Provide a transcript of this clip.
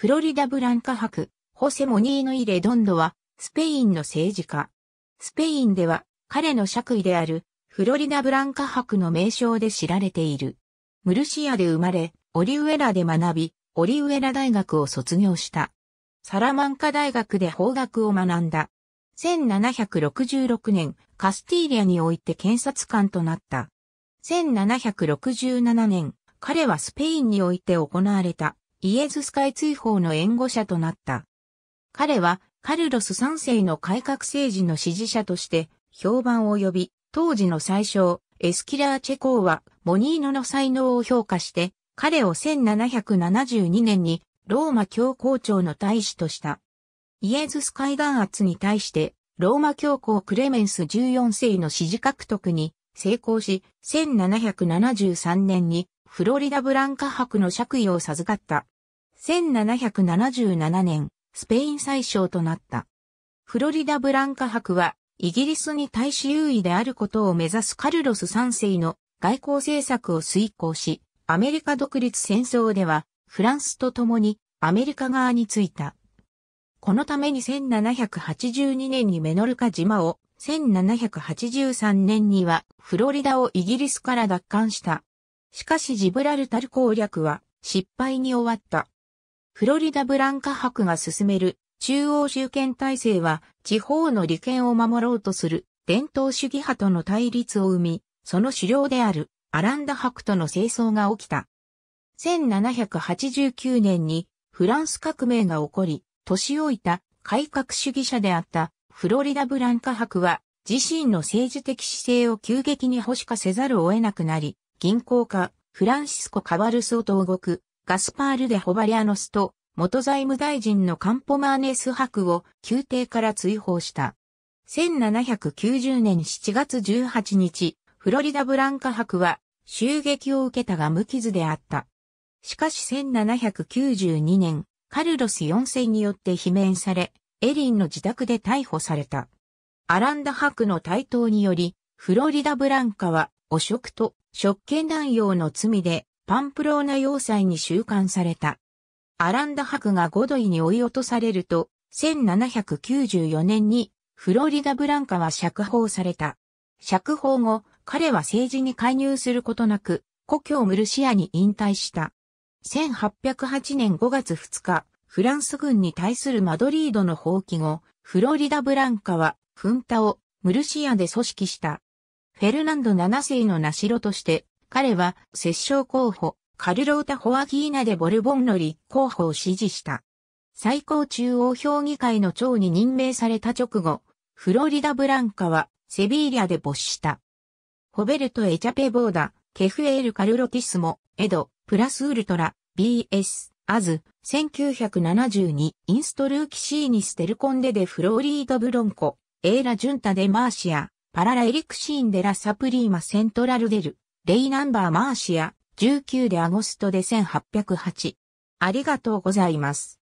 フロリダブランカ博、ホセモニーノイレドンドは、スペインの政治家。スペインでは、彼の爵位である、フロリダブランカ博の名称で知られている。ムルシアで生まれ、オリウエラで学び、オリウエラ大学を卒業した。サラマンカ大学で法学を学んだ。1766年、カスティーリアにおいて検察官となった。1767年、彼はスペインにおいて行われたイエズス会追放の援護者となった。彼はカルロス3世の改革政治の支持者として評判を呼び、当時の最小エスキラー・チェコーはモニーノの才能を評価して、彼を1772年にローマ教皇庁の大使とした。イエズス会弾圧に対してローマ教皇クレメンス14世の支持獲得に成功し、1773年にフロリダブランカ博の爵位を授かった。1777年、スペイン最小となった。フロリダブランカ博は、イギリスに対し優位であることを目指すカルロス3世の外交政策を遂行し、アメリカ独立戦争では、フランスと共にアメリカ側についた。このために1782年にメノルカ島を、1783年にはフロリダをイギリスから奪還した。しかしジブラルタル攻略は失敗に終わった。フロリダブランカ博が進める中央集権体制は地方の利権を守ろうとする伝統主義派との対立を生み、その首領であるアランダ博との清掃が起きた。1789年にフランス革命が起こり、年老いた改革主義者であったフロリダブランカ博は自身の政治的姿勢を急激に保守化せざるを得なくなり、銀行家、フランシスコ・カワルソと投獄、ガスパール・デ・ホバリアノスと、元財務大臣のカンポマーネス博を宮廷から追放した。1790年7月18日、フロリダ・ブランカ博は襲撃を受けたが無傷であった。しかし1792年、カルロス4世によって罷免され、エリンの自宅で逮捕された。アランダ博の台頭により、フロリダ・ブランカは汚職と職権乱用の罪でパンプローナ要塞に収監された。アランダ博がゴドイに追い落とされると、1794年にフロリダ・ブランカは釈放された。釈放後、彼は政治に介入することなく、故郷ムルシアに引退した。1808年5月2日、フランス軍に対するマドリードの放棄後、フロリダ・ブランカは、フンタをムルシアで組織した。フェルナンド7世の名ロとして、彼は、摂政候補、カルロータ・ホアギーナでボルボンの立候補を支持した。最高中央評議会の長に任命された直後、フロリダ・ブランカは、セビーリアで没した。ホベルト・エチャペ・ボーダ、ケフエール・カルロティスモ、エド、プラスウルトラ、BS、アズ、1972、インストルーキシーニステルコンデデ・フローリード・ブロンコ、エーラ・ジュンタ・デ・マーシア、パララエリクシーンデラサプリーマセントラルデル、レイナンバーマーシア、19でアゴストで1808。ありがとうございます。